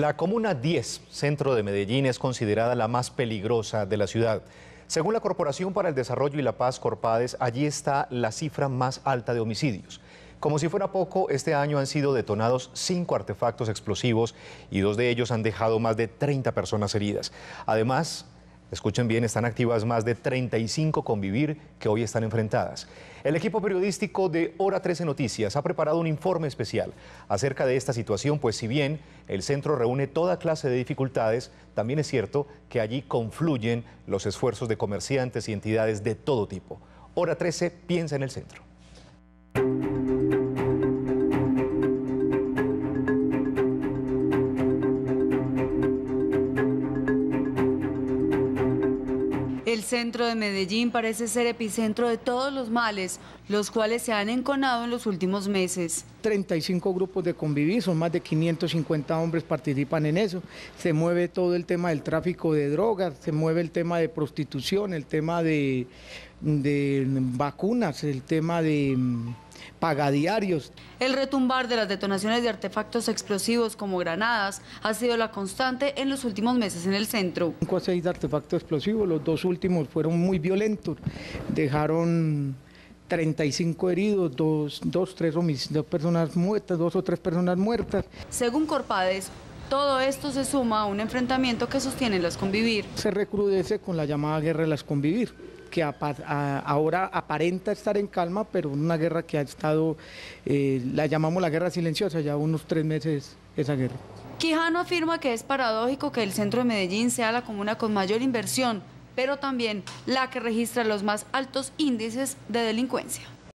La comuna 10, centro de Medellín, es considerada la más peligrosa de la ciudad. Según la Corporación para el Desarrollo y la Paz Corpades, allí está la cifra más alta de homicidios. Como si fuera poco, este año han sido detonados cinco artefactos explosivos y dos de ellos han dejado más de 30 personas heridas. Además, Escuchen bien, están activas más de 35 convivir que hoy están enfrentadas. El equipo periodístico de Hora 13 Noticias ha preparado un informe especial acerca de esta situación, pues si bien el centro reúne toda clase de dificultades, también es cierto que allí confluyen los esfuerzos de comerciantes y entidades de todo tipo. Hora 13 piensa en el centro. El centro de Medellín parece ser epicentro de todos los males, los cuales se han enconado en los últimos meses. 35 grupos de convivir, más de 550 hombres participan en eso. Se mueve todo el tema del tráfico de drogas, se mueve el tema de prostitución, el tema de, de vacunas, el tema de mm, pagadiarios. El retumbar de las detonaciones de artefactos explosivos como granadas ha sido la constante en los últimos meses en el centro. Cinco a seis artefactos explosivos, los dos últimos fueron muy violentos, dejaron 35 heridos, dos, dos, tres, dos personas muertas, dos o tres personas muertas. Según Corpades, todo esto se suma a un enfrentamiento que sostienen las convivir. Se recrudece con la llamada guerra de las convivir que ahora aparenta estar en calma, pero una guerra que ha estado, eh, la llamamos la guerra silenciosa, ya unos tres meses esa guerra. Quijano afirma que es paradójico que el centro de Medellín sea la comuna con mayor inversión, pero también la que registra los más altos índices de delincuencia.